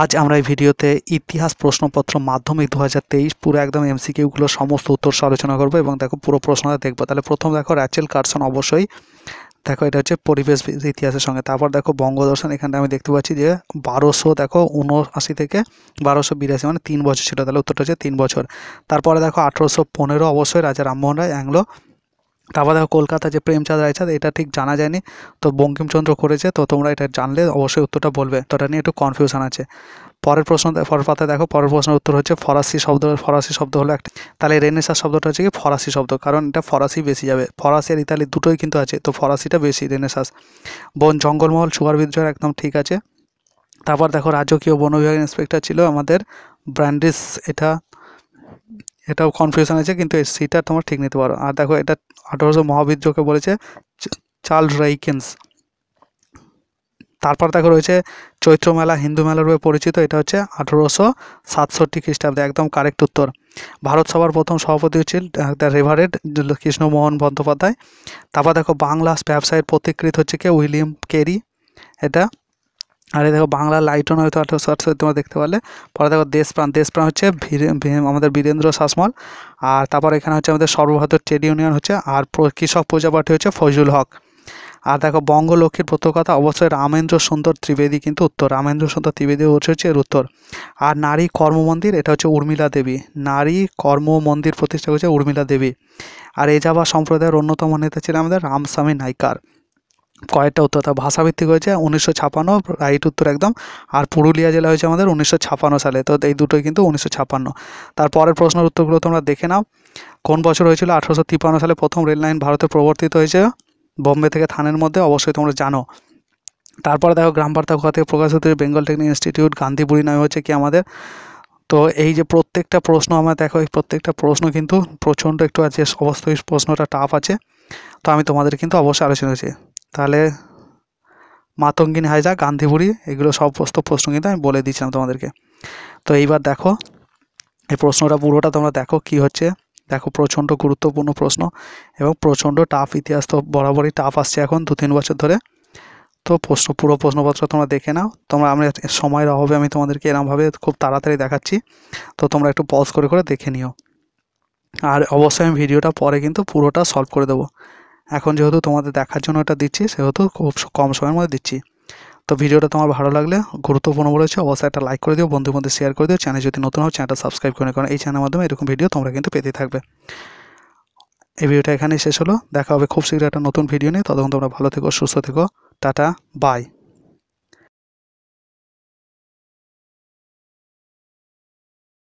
আজ আমরা এই ভিডিওতে ইতিহাস প্রশ্নপত্র মাধ্যমিক দু হাজার তেইশ পুরো একদম এমসিকিউগুলো সমস্ত উত্তর আলোচনা করবো এবং দেখো পুরো প্রশ্নটা দেখবো তাহলে প্রথম দেখো র্যাচেল কার্সন অবশ্যই দেখো এটা হচ্ছে পরিবেশ ইতিহাসের সঙ্গে তারপর দেখো বঙ্গদর্শন এখানে আমি দেখতে পাচ্ছি যে বারোশো দেখো উনআশি থেকে বারোশো বিরাশি মানে তিন বছর ছিল তাহলে উত্তরটা হচ্ছে তিন বছর তারপরে দেখো আঠেরোশো পনেরো অবশ্যই রাজা রামমোহন রায় অ্যাংলো তারপর দেখো কলকাতা যে প্রেমচাঁদ রায়চাঁদ এটা ঠিক জানা যায়নি তো বঙ্কিমচন্দ্র করেছে তো তোমরা এটা জানলে অবশ্যই উত্তরটা বলবে তো এটা নিয়ে একটু কনফিউশন আছে পরের প্রশ্ন পরের পাতায় দেখো পরের প্রশ্নের উত্তর হচ্ছে ফরাসি শব্দ ফরাসি শব্দ হলো একটা তাহলে রেনেসার শব্দটা হচ্ছে কি ফরাসি শব্দ কারণ এটা ফরাসি বেশি যাবে ফরাসি আর ইতালি দুটোই কিন্তু আছে তো ফরাসিটা বেশি রেনেসাস বন জঙ্গলমহল সুগার বিদ্রোহ একদম ঠিক আছে তারপর দেখো রাজকীয় বন বিভাগের ইন্সপেক্টর ছিল আমাদের ব্র্যান্ডিস এটা এটাও কনফিউশন আছে কিন্তু এই সিটা তোমার ঠিক নিতে পারো আর দেখো এটা আঠারোশো মহাবিদ্রোহকে বলেছে চার্লস রাইকেন্স তারপর দেখো রয়েছে চৈত্র মেলা হিন্দু মেলা রূপে পরিচিত এটা হচ্ছে আঠেরোশো সাতষট্টি খ্রিস্টাব্দে একদম কারেক্ট উত্তর ভারত সভার প্রথম সভাপতি হচ্ছিল দ্য রেভারেড কৃষ্ণমোহন বন্দ্যোপাধ্যায় তারপর দেখো বাংলা ব্যবসায়ের প্রতিকৃত হচ্ছে কে উইলিয়াম কেরি এটা আর এই দেখো বাংলা লাইটন হয়তো আঠারো শর্টস তোমরা দেখতে পারলে পরে দেখো দেশপ্রাণ দেশপ্রাণ হচ্ছে আমাদের বীরেন্দ্র শাসমল আর তারপর এখানে হচ্ছে আমাদের সর্বভারতীয় ট্রেড ইউনিয়ন হচ্ছে আর কৃষক প্রজাপাঠী হচ্ছে ফজুল হক আর দেখো বঙ্গলক্ষ্মীর কথা অবশ্যই রামেন্দ্র সুন্দর ত্রিবেদী কিন্তু উত্তর রামেন্দ্র সুন্দর ত্রিবেদী হচ্ছে হচ্ছে এর উত্তর আর নারী কর্মমন্দির এটা হচ্ছে উর্মিলা দেবী নারী কর্ম মন্দির প্রতিষ্ঠা হচ্ছে উর্মিলা দেবী আর এজাবা সম্প্রদায়ের অন্যতম নেতা ছিলেন আমাদের রামস্বামী নাইকার কয়েকটা উত্তর তা ভাষাভিত্তিক হয়েছে উনিশশো ছাপান্ন রাইট উত্তর একদম আর পুরুলিয়া জেলা হয়েছে আমাদের উনিশশো ছাপান্ন সালে তো এই দুটোই কিন্তু উনিশশো ছাপান্ন তারপরের প্রশ্নের উত্তরগুলো তোমরা দেখে নাও কোন বছর হয়েছিল আঠারোশো তিপ্পান্ন সালে প্রথম রেল লাইন ভারতে প্রবর্তিত হয়েছে বোম্বে থেকে থানের মধ্যে অবশ্যই তোমরা জানো তারপরে দেখো গ্রাম বার্তা থেকে প্রকাশিত বেঙ্গল টেকনিক ইনস্টিটিউট গান্ধীপুরি নামে হচ্ছে কি আমাদের তো এই যে প্রত্যেকটা প্রশ্ন আমার দেখো এই প্রত্যেকটা প্রশ্ন কিন্তু প্রচণ্ড একটু আছে সমস্ত প্রশ্নটা টাফ আছে তো আমি তোমাদের কিন্তু অবশ্যই আলোচনা হয়েছি তাহলে মাতঙ্গিনী হাইজা গান্ধীবুড়ি এগুলো সব প্রশ্ন প্রশ্ন কিন্তু আমি বলে দিচ্ছিলাম তোমাদেরকে তো এইবার দেখো এই প্রশ্নটা পুরোটা তোমরা দেখো কি হচ্ছে দেখো প্রচণ্ড গুরুত্বপূর্ণ প্রশ্ন এবং প্রচণ্ড টাফ ইতিহাস তো বরাবরই টাফ আসছে এখন দু তিন বছর ধরে তো প্রশ্ন পুরো প্রশ্নপত্র তোমরা দেখে নাও তোমরা আমি সময়ের অভাবে আমি তোমাদেরকে এরমভাবে খুব তাড়াতাড়ি দেখাচ্ছি তো তোমরা একটু পজ করে করে দেখে নিও আর অবশ্যই আমি ভিডিওটা পরে কিন্তু পুরোটা সলভ করে দেবো এখন যেহেতু তোমাদের দেখার জন্য এটা দিচ্ছি সেহেতু খুব কম সময়ের মধ্যে দিচ্ছি তো ভিডিওটা তোমার ভালো লাগলে গুরুত্বপূর্ণ বলেছে অবশ্যই একটা লাইক করে দিও বন্ধুর মধ্যে শেয়ার করে দিও চ্যানেল যদি নতুন হও চ্যানেলটা সাবস্ক্রাইব করে কারণ এই চ্যানেলের মাধ্যমে এরকম ভিডিও তোমরা কিন্তু পেতে থাকবে এই ভিডিওটা এখানেই শেষ হলো দেখা হবে খুব শীঘ্র একটা নতুন ভিডিও নিয়ে ততক্ষণ তোমরা ভালো থেকো সুস্থ থেকো টাটা বাই